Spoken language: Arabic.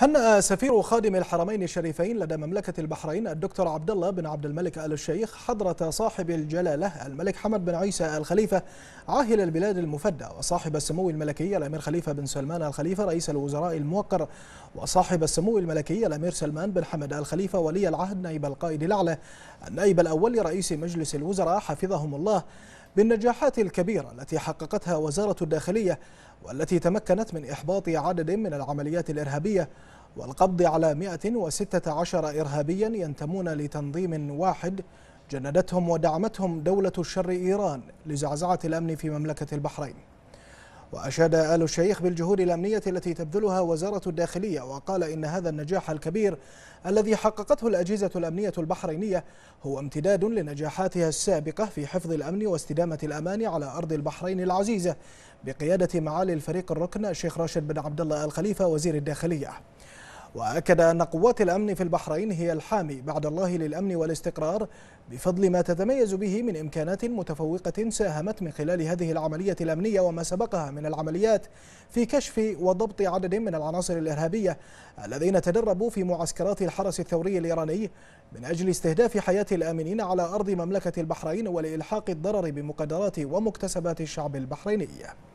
هنأ سفير خادم الحرمين الشريفين لدى مملكة البحرين الدكتور عبد الله بن عبد الملك آل الشيخ حضرة صاحب الجلالة الملك حمد بن عيسى الخليفة عاهل البلاد المفدى وصاحب السمو الملكي الأمير خليفة بن سلمان الخليفة رئيس الوزراء الموقر وصاحب السمو الملكي الأمير سلمان بن حمد الخليفة ولي العهد نائب القائد الأعلى النائب الأول لرئيس مجلس الوزراء حفظهم الله بالنجاحات الكبيرة التي حققتها وزارة الداخلية والتي تمكنت من إحباط عدد من العمليات الإرهابية والقبض على 116 إرهابيا ينتمون لتنظيم واحد جندتهم ودعمتهم دولة الشر إيران لزعزعة الأمن في مملكة البحرين وأشاد آل الشيخ بالجهود الأمنية التي تبذلها وزارة الداخلية وقال إن هذا النجاح الكبير الذي حققته الأجهزة الأمنية البحرينية هو امتداد لنجاحاتها السابقة في حفظ الأمن واستدامة الأمان على أرض البحرين العزيزة بقيادة معالي الفريق الركن الشيخ راشد بن عبد الله الخليفة وزير الداخلية وأكد أن قوات الأمن في البحرين هي الحامي بعد الله للأمن والاستقرار بفضل ما تتميز به من إمكانات متفوقة ساهمت من خلال هذه العملية الأمنية وما سبقها من العمليات في كشف وضبط عدد من العناصر الإرهابية الذين تدربوا في معسكرات الحرس الثوري الإيراني من أجل استهداف حياة الآمنين على أرض مملكة البحرين ولإلحاق الضرر بمقدرات ومكتسبات الشعب البحريني